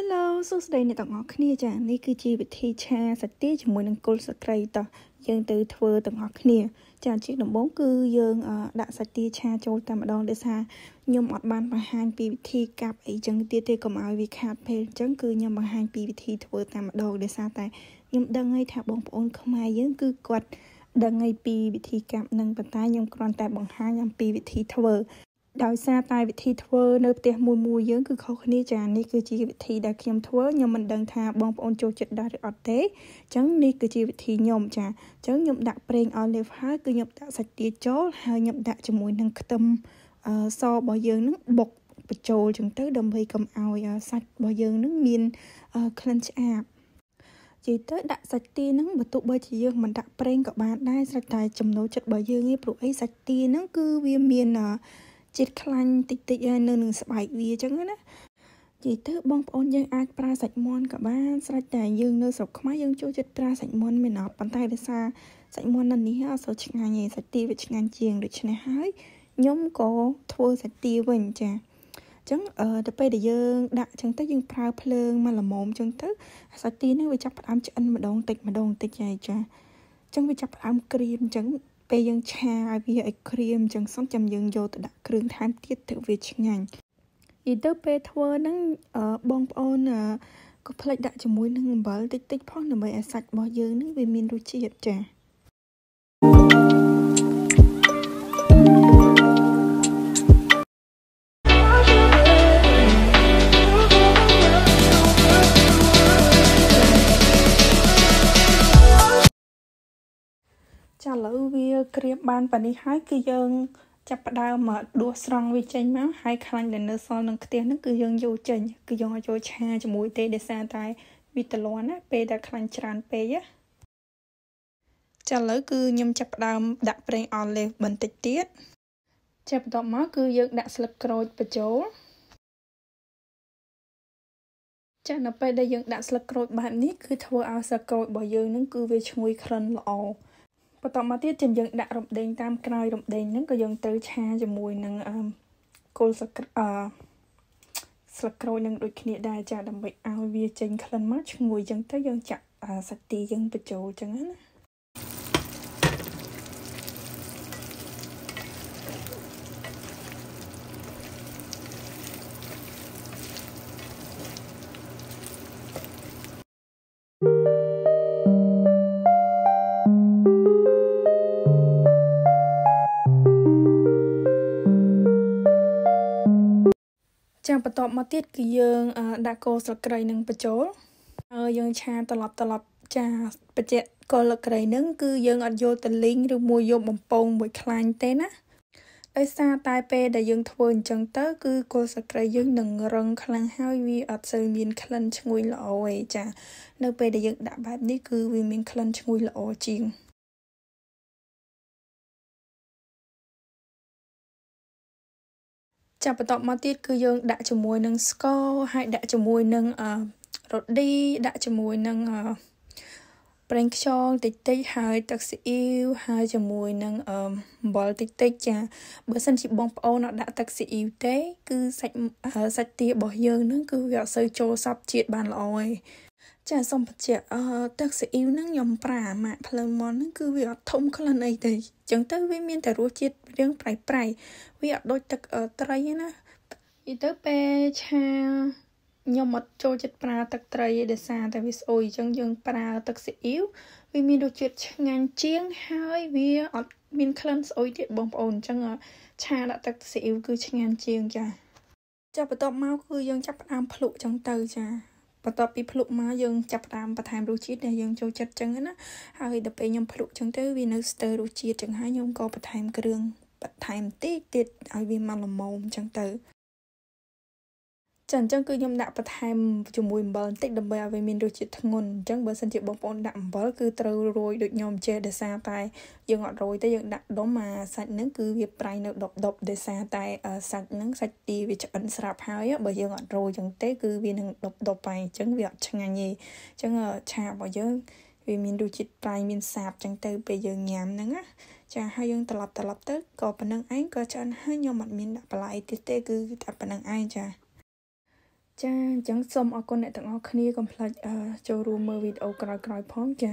Hello សួស្តីអ្នកទាំងអស់គ្នា ចា៎នេះគឺជាវិធី ឆាសាទីជាមួយនឹងគុលសក្រីតោះយើងទៅធ្វើទាំងអស់គ្នា ចា៎ជាដំបូងគឺយើងដាក់សាទីឆាចូលតែម្ដងដូចថាខ្ញុំអត់បានបង្ហាញពីវិធីកាប់អីចឹងទៀតទេកុំឲ្យវាខាតពេលអញ្ចឹងគឺខ្ញុំបង្ហាញពីវិធីធ្វើតែម្ដងដូចថាតែខ្ញុំដឹងហើយថាបងប្អូនខ្មែរយើងគឺគាត់ដឹងហើយពីវិធីកាប់នឹងប៉ុន្តែខ្ញុំគ្រាន់តែបង្ហាញអំពីវិធីធ្វើដោយសារតែវិធីធ្វើនៅផ្ទះមួយមួយយើងគឺខុសគ្នាចានេះគឺជាវិធីដែលខ្ញុំធ្វើខ្ញុំមិនដឹងថាបងប្អូនចូលចិត្តដែរឬអត់ទេអញ្ចឹងនេះគឺជាវិធីខ្ញុំចាអញ្ចឹងខ្ញុំដាក់ប្រេង olive ហើយគឺខ្ញុំដាក់សាច់ទាចូលហើយខ្ញុំដាក់ជាមួយនឹងខ្ទឹមសរបស់យើងនឹងបុកបញ្ចូលអញ្ចឹងទៅដើម្បីកុំឲ្យសាច់របស់យើងនឹងមានក្លិនឆ្អាបនិយាយទៅដាក់សាច់ទាហ្នឹងបើទោះបីជាយើងមិនដាក់ប្រេងក៏បានដែរស្រេចតែចំណូលចិត្តរបស់យើងឯងព្រោះអីសាច់ទាហ្នឹងគឺវាមានជាតិខ្លាញ់តិចតិចនៅនឹងស្បែកវាអញ្ចឹងណានិយាយទៅបងប្អូនយើងអាចប្រើសាច់មាន់ក៏បានស្រេចតែយើងនៅស្រុកខ្មែរយើងចូលចិត្តប្រើសាច់មាន់មែនអត់ប៉ុន្តែដោយសារសាច់មាន់នៅនេះអត់សូវឆ្ងាញ់ទេសាច់ទាវាឆ្ងាញ់ជាងដូច្នេះហើយខ្ញុំក៏ធ្វើសាច់ទាវិញចាចឹងអឺទៅពេលដែលយើងដាក់ចឹងទៅយើងប្រើភ្លើងមកល្មមចឹងទៅសាច់ទានឹងវាចាប់ផ្ដើមឆ្អិនម្ដងតិចម្ដងតិចហើយចាចឹងវាចាប់ផ្ដើមក្រៀមចឹងពេលយើងឆាឲ្យវាឲ្យក្រៀមចឹងសិនចាំយើងយកទៅដាក់គ្រឿងថែមទៀតទៅវាឆ្ងាញ់និយាយទៅពេលធ្វើហ្នឹងបងប្អូនក៏ផ្លេចដាក់ជាមួយនឹងអំបិលតិចតិចផងដើម្បីឲ្យសាច់របស់យើងហ្នឹងវាមានរសជាតិចា៎ចាឥឡូវវាក្រៀមបានប៉ានេះហើយគឺយើងចាប់ផ្ដើមមកដួសស្រង់វាចេញមកហើយខ្លាញ់ដែលនៅសល់នឹងខ្ទះហ្នឹងគឺយើងយកចេញគឺយើងឲ្យចូលឆាជាមួយទេដេសាតែវាតលន់ណា ពេលដែលខ្លាញ់ច្រើនពេកណាចាឥឡូវគឺខ្ញុំចាប់ផ្ដើម ដាក់ប្រេងអលីវបន្តិចទៀតចាបន្ទាប់មកគឺយើងដាក់ស្លឹកក្រូចបញ្ចូលចានៅពេលដែលយើងដាក់ស្លឹកក្រូចបែបនេះគឺធ្វើឲ្យស្លឹកក្រូចរបស់យើងនឹងគឺវាឈ្ងុយក្លិនល្អបន្តមកទៀតចាំយើងដាក់រំដេងតាមក្រោយរំដេងហ្នឹងក៏យើងត្រូវឆាជាមួយនឹងគល់ស្លឹកអស្លឹកក្រូចនឹងដូចគ្នាដែរចាដើម្បីឲ្យវាចេញក្លិនមកឈ្ងុយចឹងទៅយើងចាក់សាទីយើងបញ្ចូលចឹងណាចឹងបន្ទាប់មកទៀតគឺយើងដាក់គល់ស្លឹកគ្រៃនឹងបញ្ចូលហើយយើងឆាត្រឡប់ត្រឡប់ចាបច្ចៈគល់ស្លឹកគ្រៃនឹងគឺយើងអត់យកទៅលីងឬមួយយកបំពងមួយខ្លាញ់ទេណាដោយសារតែពេលដែលយើងធ្វើអញ្ចឹងទៅ គឺគល់ស្លឹកគ្រៃយើងនឹងរឹងខ្លាំងហើយវាអត់សូវមានក្លិនឈ្ងុយល្អទេចា នៅ ពេលដែលយើងដាក់បែបនេះគឺវាមានក្លិនឈ្ងុយល្អជាងចាប់បន្ទាប់មកទៀតគឺយើង ដាក់ជាមួយនឹងស្ករហើយដាក់ជាមួយនឹងរ៉ូឌីដាក់ជាមួយនឹងប្រេងខ្យងតិចតិចហើយទឹកស៊ីអ៊ីវហើយជាមួយនឹងអំបិលតិចតិចចា បើសិនជាបងប្អូនអត់ដាក់ទឹកស៊ីអ៊ីវទេ គឺសាច់សាច់ទារបស់យើងនឹងគឺវាអត់សូវចូលសពជាតិបានល្អទេចាសូមបញ្ជាក់អឺទឹកស៊ីអ៊ីវហ្នឹងខ្ញុំប្រើអាម៉ាក់ភ្លើងមន់ហ្នឹងគឺវាអត់ធំក្លិនអីទេអញ្ចឹងទៅវាមានតែរសជាតិរៀងប្រៃប្រៃវាអត់ដូចទឹកត្រីទេណានិយាយទៅពេលឆាខ្ញុំអត់ចូលចិត្តប្រើទឹកត្រីទេដោយសារតែវាស្អុយអញ្ចឹងយើងប្រើទឹកស៊ីអ៊ីវវាមានរសជាតិឆ្ងាញ់ជាងហើយវាអត់មានក្លិនស្អុយទៀតបងប្អូនអញ្ចឹងឆាដាក់ទឹកស៊ីអ៊ីវ គឺ ឆ្ងាញ់ជាងចាចាបន្ទាប់មកគឺយើងចាប់ផ្ដើមភ្លក់អញ្ចឹងទៅចាបន្ទាប់ពីភ្លុកមកយើងចាប់ផ្ដើមបន្ថែមរសជាតិដែលយើងចូលចិត្តចឹងណាហើយដល់ពេលខ្ញុំភ្លុកចឹងទៅវានៅស្ទើររសជាតិចឹងហើយខ្ញុំក៏បន្ថែមគ្រឿងបន្ថែមតិចទៀតឲ្យវាមកល្មមចឹងទៅចឹងអញ្ចឹងគឺខ្ញុំដាក់បន្ថែមជាមួយអំបិលបន្តិចដើម្បីឲ្យវាមានរសជាតិធ្ងន់អញ្ចឹងបើសិនជាបងប្អូនដាក់អំបិលគឺត្រូវរោយដូចខ្ញុំចេះដោយសារតែ យើងអត់រោយទេយើងដាក់ដុំអាសាច់ហ្នឹងគឺវាប្រៃនៅដុបដុបដោយសារតែសាច់ហ្នឹងសាច់ទីវាឆ្អិនស្រាប់ហើយបើយើងអត់រោយចឹងទេគឺវានឹងដុបដុបហើយអញ្ចឹងវាអត់ឆ្ងាញ់ទេអញ្ចឹងឆារបស់យើងវាមានរសជាតិប្រៃមានសាបចឹងទៅពេលយើងញ៉ាំហ្នឹងណាចាហើយយើងត្រឡប់ត្រឡប់ទៅក៏ប៉ុណ្្នឹងឯងក៏ឆ្អិនហើយខ្ញុំអត់មានដាក់បន្លែទៀតទេគឺតែប៉ុណ្្នឹងឯងចាចាអញ្ចឹងសូមអរគុណអ្នកទាំងអស់គ្នាកុំភ្លេចចូលរួមមើលវីដេអូក្រោយៗផងចា